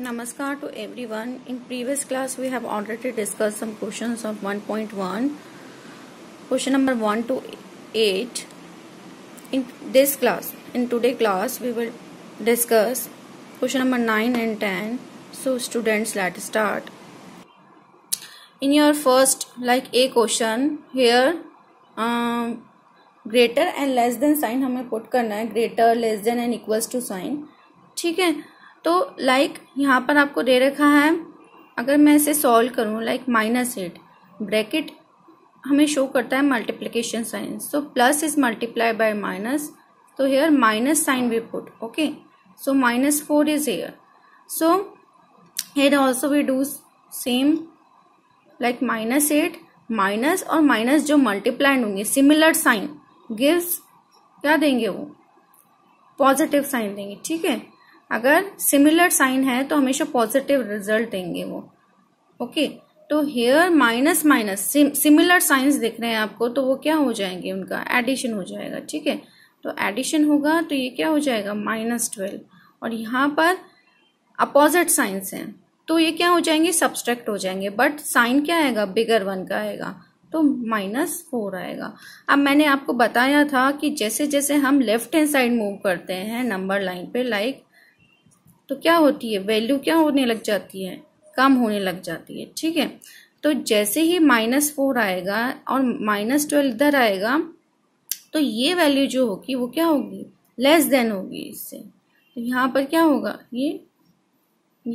नमस्कार to everyone in previous class we have already discuss some question of 1.1 point one question number one to eight in this class in today class we will discuss question number nine and ten so students let start in your first like a question here greater and less than sign हमें put करना है greater less than and equals to sign ठीक है तो like like, यहाँ पर आपको दे रखा है अगर मैं इसे सॉल्व करूँ लाइक माइनस एट ब्रैकेट हमें शो करता है multiplication sign so plus is multiply by minus तो here minus sign we put okay so minus four is here so here also we do same like minus eight minus और minus जो multiplied होंगे similar sign gives क्या देंगे वो positive sign देंगे ठीक है अगर सिमिलर साइन है तो हमेशा पॉजिटिव रिजल्ट देंगे वो ओके तो here minus minus similar signs दिख रहे हैं आपको तो वो क्या हो जाएंगे उनका एडिशन हो जाएगा ठीक है तो एडिशन होगा तो ये क्या हो जाएगा माइनस ट्वेल्व और यहाँ पर अपोजिट साइंस हैं तो ये क्या हो जाएंगे सब्सट्रैक्ट हो जाएंगे बट साइन क्या आएगा बिगर वन का आएगा तो माइनस फोर आएगा अब मैंने आपको बताया था कि जैसे जैसे हम लेफ्ट हैंड साइड मूव करते हैं नंबर लाइन पे लाइक तो क्या होती है वैल्यू क्या होने लग जाती है कम होने लग जाती है ठीक है तो जैसे ही माइनस फोर आएगा और माइनस ट्वेल्व इधर आएगा तो ये वैल्यू जो होगी वो क्या होगी लेस देन होगी इससे तो यहाँ पर क्या होगा ये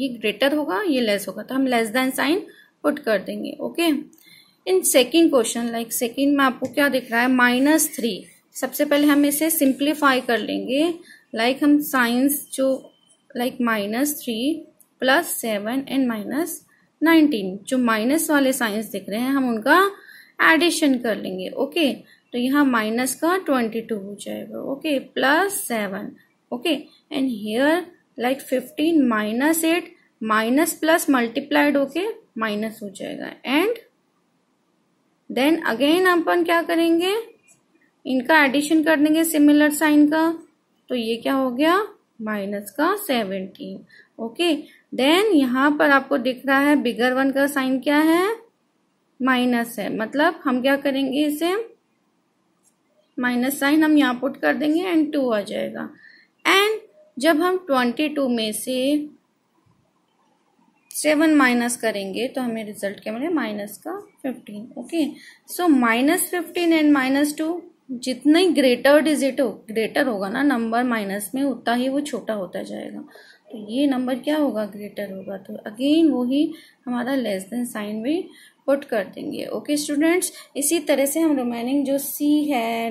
ये ग्रेटर होगा ये लेस होगा तो हम लेस देन साइन पुट कर देंगे okay in second question like second में आपको क्या दिख रहा है माइनस थ्री सबसे पहले हम इसे सिंप्लीफाई कर लेंगे लाइक like हम साइंस जो like minus three plus seven and minus nineteen जो माइनस वाले साइंस दिख रहे हैं हम उनका एडिशन कर लेंगे ओके तो यहाँ माइनस का ट्वेंटी टू हो जाएगा okay plus seven okay and here like fifteen minus eight minus plus multiplied होके माइनस हो जाएगा एंड देन अगेन अपन क्या करेंगे इनका एडिशन कर देंगे सिमिलर साइन का तो ये क्या हो गया माइनस का सेवनटीन ओके देन यहाँ पर आपको दिख रहा है बिगर वन का साइन क्या है माइनस है मतलब हम क्या करेंगे इसे माइनस साइन हम यहाँ पुट कर देंगे एंड टू आ जाएगा एंड जब हम ट्वेंटी टू में से सेवन माइनस करेंगे तो हमें रिजल्ट क्या मिलेगा माइनस का fifteen okay so minus fifteen and minus two जितना ही ग्रेटर डिजिट हो ग्रेटर होगा ना नंबर माइनस में उतना ही वो छोटा होता जाएगा तो ये नंबर क्या होगा ग्रेटर होगा तो अगेन वही हमारा लेस देन साइन भी पुट कर देंगे ओके स्टूडेंट्स इसी तरह से हम रिमेनिंग जो सी है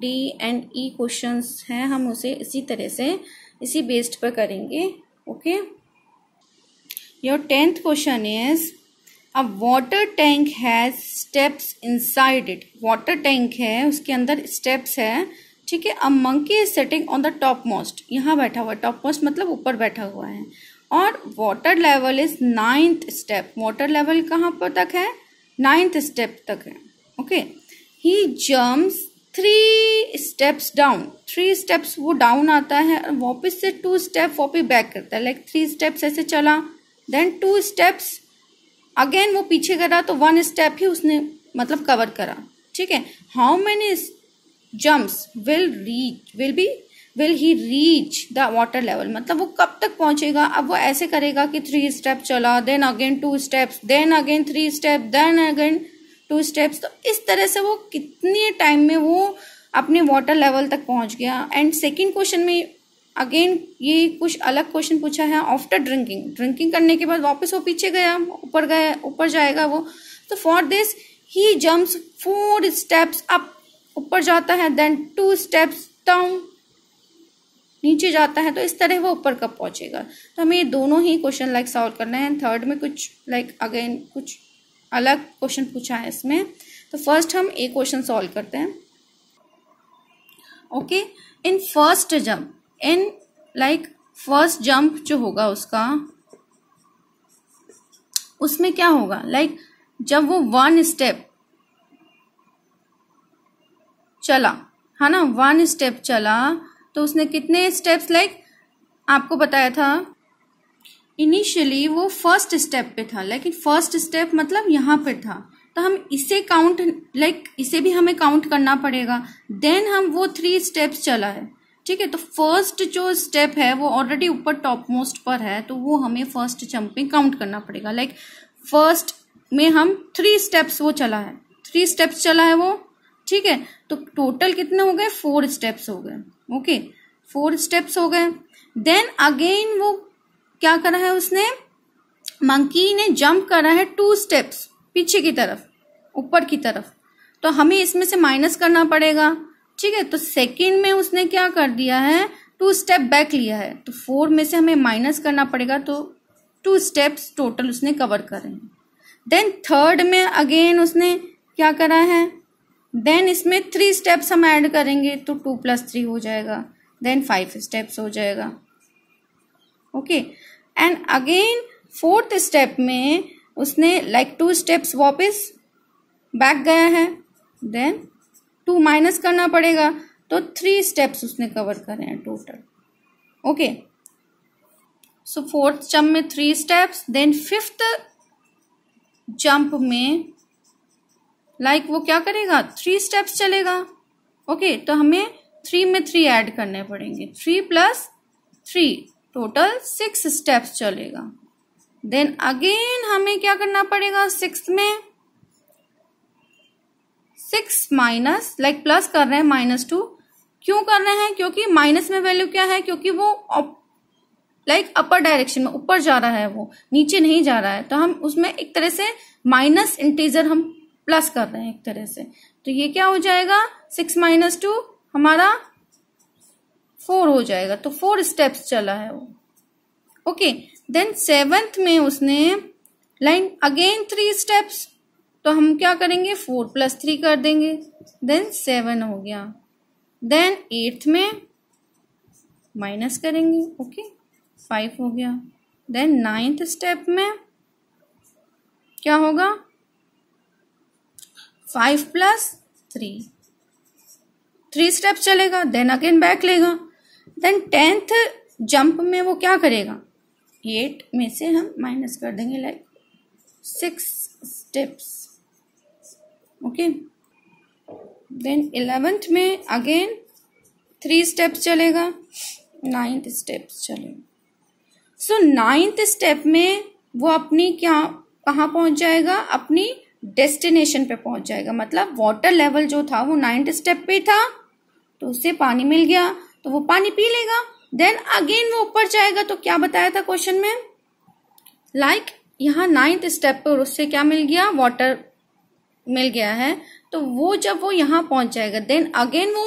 डी एंड ई क्वेश्चन हैं हम उसे इसी तरह से इसी बेस्ड पर करेंगे okay your tenth question is a water tank has steps inside it water tank है उसके अंदर स्टेप्स है ठीक है a monkey is setting on the top most यहाँ बैठा हुआ है टॉप मोस्ट मतलब ऊपर बैठा हुआ है और water level is ninth step water level कहाँ पर तक है नाइन्थ स्टेप तक है okay he jumps three steps down three steps वो डाउन आता है और वापस से टू स्टेप वापिस बैक करता है लाइक थ्री स्टेप्स ऐसे चला देन टू स्टेप्स अगेन वो पीछे करा तो वन स्टेप ही उसने मतलब कवर करा ठीक है how many jumps will reach will be will he reach the water level मतलब वो कब तक पहुंचेगा अब वो ऐसे करेगा कि थ्री स्टेप चला then again two steps then again three step then again two steps तो इस तरह से वो कितने टाइम में वो अपने वाटर लेवल तक पहुंच गया एंड सेकेंड क्वेश्चन में अगेन ये कुछ अलग क्वेश्चन पूछा है आफ्टर ड्रिंकिंग ड्रिंकिंग करने के बाद वापस वो पीछे गया ऊपर गया ऊपर जाएगा वो तो for this he jumps four steps up ऊपर जाता है देन टू स्टेप्स डाउन नीचे जाता है तो इस तरह वो ऊपर कब पहुंचेगा तो हमें ये दोनों ही क्वेश्चन लाइक सॉल्व करना है थर्ड में कुछ लाइक like, अगेन कुछ अलग क्वेश्चन पूछा है इसमें तो फर्स्ट हम एक क्वेश्चन सॉल्व करते हैं okay in first jump in like first jump जो होगा उसका उसमें क्या होगा लाइक like, जब वो वन स्टेप चला है ना वन स्टेप चला तो उसने कितने स्टेप्स लाइक like, आपको बताया था इनिशियली वो फर्स्ट स्टेप पे था लेकिन फर्स्ट स्टेप मतलब यहां पर था तो हम इसे काउंट लाइक like, इसे भी हमें काउंट करना पड़ेगा देन हम वो थ्री स्टेप्स चला है ठीक है तो फर्स्ट जो स्टेप है वो ऑलरेडी ऊपर टॉप मोस्ट पर है तो वो हमें फर्स्ट जंपिंग काउंट करना पड़ेगा लाइक like, फर्स्ट में हम थ्री स्टेप्स वो चला है थ्री स्टेप्स चला है वो ठीक है तो टोटल कितने हो गए फोर स्टेप्स हो गए ओके फोर स्टेप्स हो गए देन अगेन वो क्या करा है उसने मंकी ने जंप करा है टू स्टेप्स पीछे की तरफ ऊपर की तरफ तो हमें इसमें से माइनस करना पड़ेगा ठीक है तो सेकेंड में उसने क्या कर दिया है टू स्टेप बैक लिया है तो फोर में से हमें माइनस करना पड़ेगा तो टू स्टेप्स टोटल उसने कवर करे हैं देन थर्ड में अगेन उसने क्या करा है देन इसमें थ्री स्टेप्स हम ऐड करेंगे तो टू प्लस थ्री हो जाएगा देन फाइव स्टेप्स हो जाएगा okay and again fourth step में उसने लाइक टू स्टेप्स वापस बैक गया है देन टू माइनस करना पड़ेगा तो थ्री स्टेप्स उसने कवर करे हैं total okay so fourth jump में three steps then fifth jump में लाइक like वो क्या करेगा थ्री स्टेप्स चलेगा ओके okay, तो हमें थ्री में थ्री ऐड करने पड़ेंगे three plus three total six steps चलेगा देन अगेन हमें क्या करना पड़ेगा सिक्स में सिक्स माइनस लाइक प्लस कर रहे हैं माइनस टू क्यों कर रहे हैं क्योंकि माइनस में वैल्यू क्या है क्योंकि वो लाइक अपर डायरेक्शन में ऊपर जा रहा है वो नीचे नहीं जा रहा है तो हम उसमें एक तरह से माइनस इंटीजर हम प्लस कर रहे हैं एक तरह से तो ये क्या हो जाएगा सिक्स माइनस टू हमारा फोर हो जाएगा तो फोर स्टेप्स चला है वो ओके देन सेवेंथ में उसने लाइन अगेन थ्री स्टेप्स तो हम क्या करेंगे फोर प्लस थ्री कर देंगे देन सेवन हो गया देन एट्थ में माइनस करेंगे ओके फाइव हो गया देन नाइन्थ स्टेप में क्या होगा five plus three three step चलेगा देन अगेन बैक लेगा देन टेंथ जंप में वो क्या करेगा एट में से हम माइनस कर देंगे like six steps okay then eleventh में अगेन थ्री स्टेप्स चलेगा नाइन्थ स्टेप्स चलेगा सो नाइन्थ स्टेप में वो अपनी क्या कहाँ पहुंच जाएगा अपनी डेस्टिनेशन पे पहुंच जाएगा मतलब वाटर लेवल जो था वो नाइन्थ स्टेप पे था तो उससे पानी मिल गया तो वो पानी पी लेगा देन अगेन वो ऊपर जाएगा तो क्या बताया था क्वेश्चन में लाइक like, यहाँ नाइन्थ स्टेप पर उससे क्या मिल गया वाटर मिल गया है तो वो जब वो यहाँ पहुंच जाएगा देन अगेन वो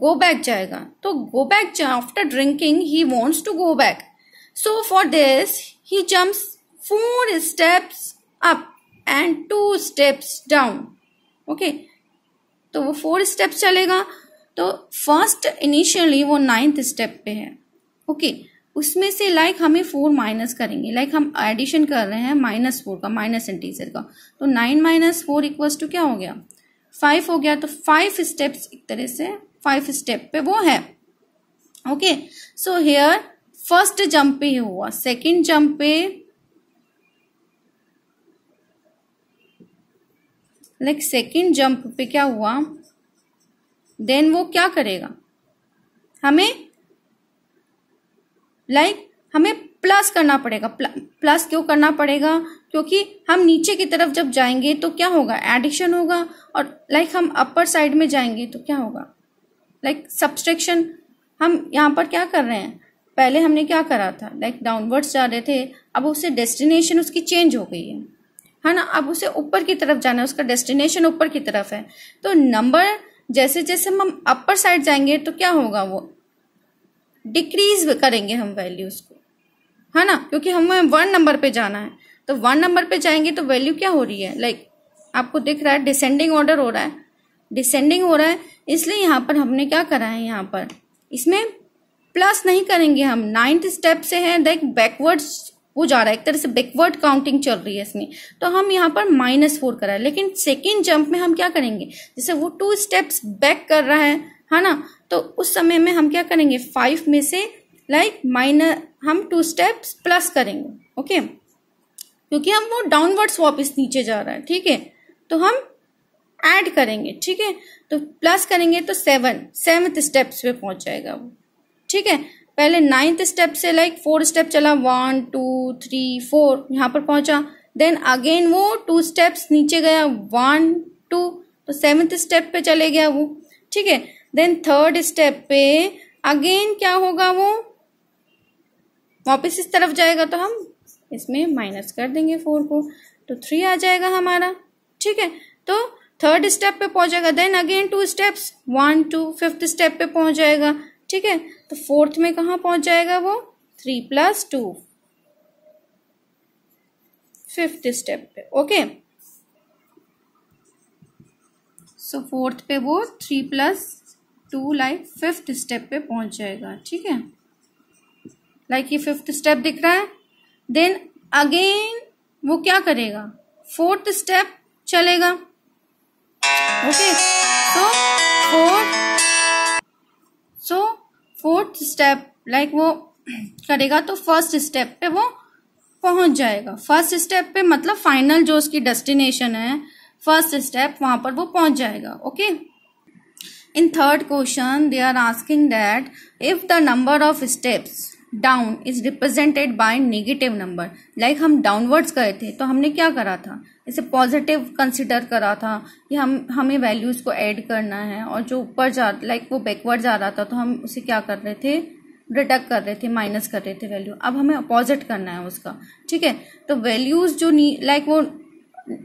गो बैक जाएगा तो go back after drinking he wants to go back so for this he jumps four steps up and two steps down okay तो वो फोर स्टेप्स चलेगा तो फर्स्ट इनिशियली वो नाइन्थ स्टेप पे है ओके okay. उसमें से लाइक like हमें फोर माइनस करेंगे लाइक like हम एडिशन कर रहे हैं माइनस फोर का माइनस इंटीजर का तो nine minus four equals to क्या हो गया फाइव हो गया तो फाइव स्टेप्स एक तरह से फाइव स्टेप पे वो है okay so here first jump पे हुआ सेकंड जंप पे लाइक सेकंड जंप पे क्या हुआ देन वो क्या करेगा हमें लाइक like, हमें प्लस करना पड़ेगा प्लस क्यों करना पड़ेगा क्योंकि हम नीचे की तरफ जब जाएंगे तो क्या होगा एडिशन होगा और लाइक like, हम अपर साइड में जाएंगे तो क्या होगा लाइक like, सब्सट्रेक्शन हम यहाँ पर क्या कर रहे हैं पहले हमने क्या करा था लाइक like, डाउनवर्ड्स जा रहे थे अब उससे डेस्टिनेशन उसकी चेंज हो गई है है ना अब उसे ऊपर की तरफ जाना है उसका डेस्टिनेशन ऊपर की तरफ है तो नंबर जैसे जैसे हम अपर साइड जाएंगे तो क्या होगा वो डिक्रीज करेंगे हम वैल्यूज को है ना क्योंकि हमें वन नंबर पे जाना है तो वन नंबर पे जाएंगे तो वैल्यू क्या हो रही है लाइक like, आपको दिख रहा है डिसेंडिंग ऑर्डर हो रहा है डिसेंडिंग हो रहा है इसलिए यहाँ पर हमने क्या करा है यहाँ पर इसमें प्लस नहीं करेंगे हम नाइन्थ स्टेप से है लाइक बैकवर्ड्स वो जा रहा है एक तरह से बैकवर्ड काउंटिंग चल रही है इसमें तो हम यहाँ पर माइनस फोर करा है लेकिन सेकेंड जंप में हम क्या करेंगे जैसे वो टू स्टेप्स बैक कर रहा है है ना तो उस समय में हम क्या करेंगे फाइव में से लाइक माइनस हम टू स्टेप्स प्लस करेंगे ओके क्योंकि हम वो डाउनवर्ड्स वापस नीचे जा रहा है ठीक है तो हम ऐड करेंगे ठीक है तो प्लस करेंगे तो सेवन सेवन्थ स्टेप्स पे पहुंच जाएगा वो ठीक है पहले नाइन्थ स्टेप से लाइक फोर स्टेप चला वन टू थ्री फोर यहाँ पर पहुंचा देन अगेन वो टू स्टेप्स नीचे गया वन टू तो सेवन्थ स्टेप पे चले गया वो ठीक है देन थर्ड स्टेप पे अगेन क्या होगा वो वापस इस तरफ जाएगा तो हम इसमें माइनस कर देंगे फोर को तो थ्री आ जाएगा हमारा ठीक है तो थर्ड स्टेप पे पहुंच जाएगा then again two steps one two fifth step पे पहुंच जाएगा ठीक है तो फोर्थ में कहा पहुंच जाएगा वो three plus two fifth step पे ओके सो फोर्थ पे वो three plus two like fifth step पे पहुंच जाएगा ठीक है लाइक ये फिफ्थ स्टेप दिख रहा है देन अगेन वो क्या करेगा फोर्थ स्टेप चलेगा okay so fourth so fourth step like वो करेगा तो फर्स्ट स्टेप पे वो पहुंच जाएगा फर्स्ट स्टेप पे मतलब फाइनल जो उसकी डेस्टिनेशन है फर्स्ट स्टेप वहां पर वो पहुंच जाएगा okay okay? In third question they are asking that if the number of steps down is represented by negative number like हम डाउनवर्ड्स गए थे तो हमने क्या करा था इसे पॉजिटिव कंसिडर करा था कि हम हमें वैल्यूज़ को एड करना है और जो ऊपर जा लाइक like वो बैकवर्ड जा रहा था तो हम उसे क्या कर रहे थे रिडक्ट कर रहे थे माइनस कर रहे थे वैल्यू अब हमें अपोजिट करना है उसका ठीक है तो वैल्यूज़ जो लाइक like वो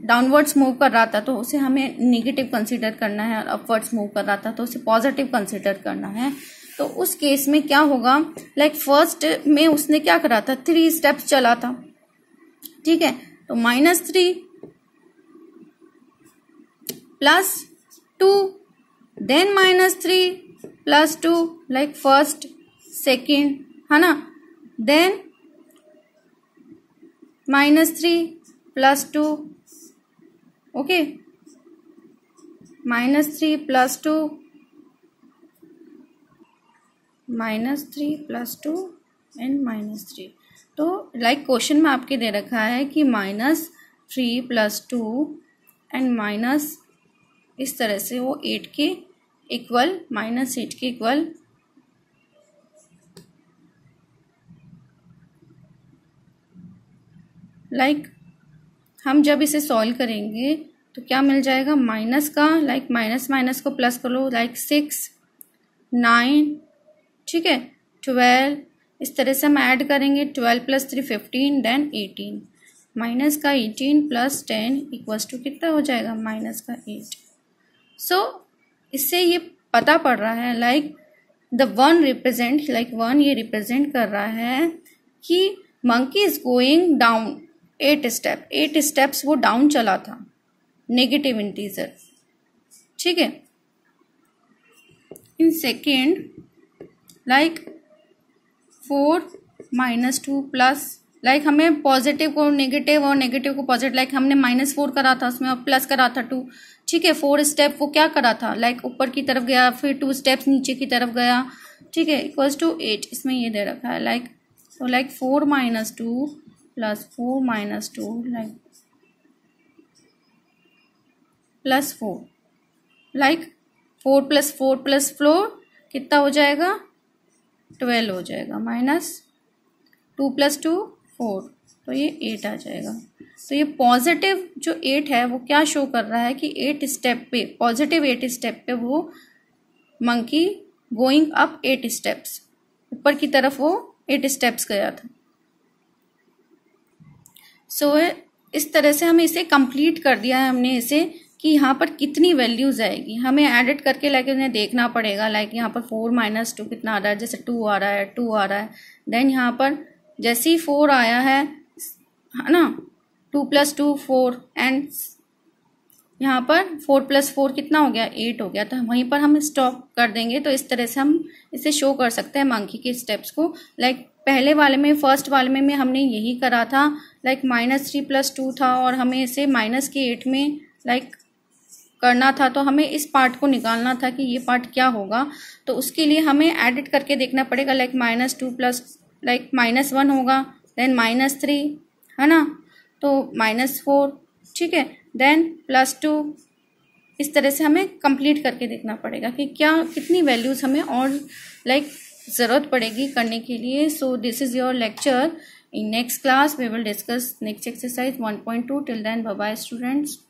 डाउनवर्ड्स मूव कर रहा था तो उसे हमें नेगेटिव कंसिडर करना है और अपवर्ड्स मूव कर रहा था तो उसे पॉजिटिव कंसिडर करना है तो उस केस में क्या होगा लाइक like फर्स्ट में उसने क्या करा था थ्री स्टेप्स चला था ठीक है तो minus three plus two then minus three plus two like first second है ना then minus three plus two okay minus three plus two minus three plus two and minus three तो like like question में आपके दे रखा है कि minus three plus two and minus इस तरह से वो एट के इक्वल माइनस एट के इक्वल लाइक like, हम जब इसे सॉल्व करेंगे तो क्या मिल जाएगा माइनस का लाइक माइनस माइनस को प्लस करो लाइक सिक्स नाइन ठीक है ट्वेल्व इस तरह से हम ऐड करेंगे twelve plus three fifteen then eighteen minus का eighteen plus ten equals two कितना हो जाएगा माइनस का एट सो so, इससे ये पता पड़ रहा है like the one represent like one ये रिप्रेजेंट कर रहा है कि monkey is going down eight step eight steps वो डाउन चला था नेगेटिव इंटीजर ठीक है in second like four minus two plus like हमें पॉजिटिव को नेगेटिव और नेगेटिव को पॉजिटिव लाइक like हमने माइनस फोर करा था उसमें और प्लस करा था टू ठीक है फोर स्टेप वो क्या करा था लाइक like ऊपर की तरफ गया फिर टू स्टेप्स नीचे की तरफ गया ठीक है इक्वल्स टू एट इसमें ये दे रखा है like so like four minus two plus four minus two like plus four like four plus four plus four कितना हो जाएगा ट्वेल्व हो जाएगा minus two plus two four तो ये एट आ जाएगा तो ये पॉजिटिव जो एट है वो क्या शो कर रहा है कि एट स्टेप पे पॉजिटिव एट स्टेप पे वो monkey going up eight steps ऊपर की तरफ वो एट स्टेप्स गया था सो so, इस तरह से हमें इसे कंप्लीट कर दिया है हमने इसे कि यहाँ पर कितनी वैल्यूज़ आएगी हमें एडिट करके लाइक उन्हें देखना पड़ेगा लाइक यहाँ पर फोर माइनस टू कितना आ रहा है जैसे टू आ रहा है टू आ रहा है देन यहाँ पर जैसे ही फोर आया है है ना two plus two four and यहाँ पर फोर प्लस फोर कितना हो गया एट हो गया तो वहीं पर हम स्टॉप कर देंगे तो इस तरह से हम इसे शो कर सकते हैं मंकी के स्टेप्स को लाइक पहले वाले में फर्स्ट वाले में, में हमने यही करा था like minus three plus two था और हमें इसे माइनस के एट में लाइक करना था तो हमें इस पार्ट को निकालना था कि ये पार्ट क्या होगा तो उसके लिए हमें एडिट करके देखना पड़ेगा like minus two plus like minus one होगा देन माइनस थ्री है ना तो माइनस फोर ठीक है देन प्लस टू इस तरह से हमें कंप्लीट करके देखना पड़ेगा कि क्या कितनी वैल्यूज़ हमें और लाइक like, ज़रूरत पड़ेगी करने के लिए so this is your lecture in next class we will discuss next exercise 1.2 till then bye students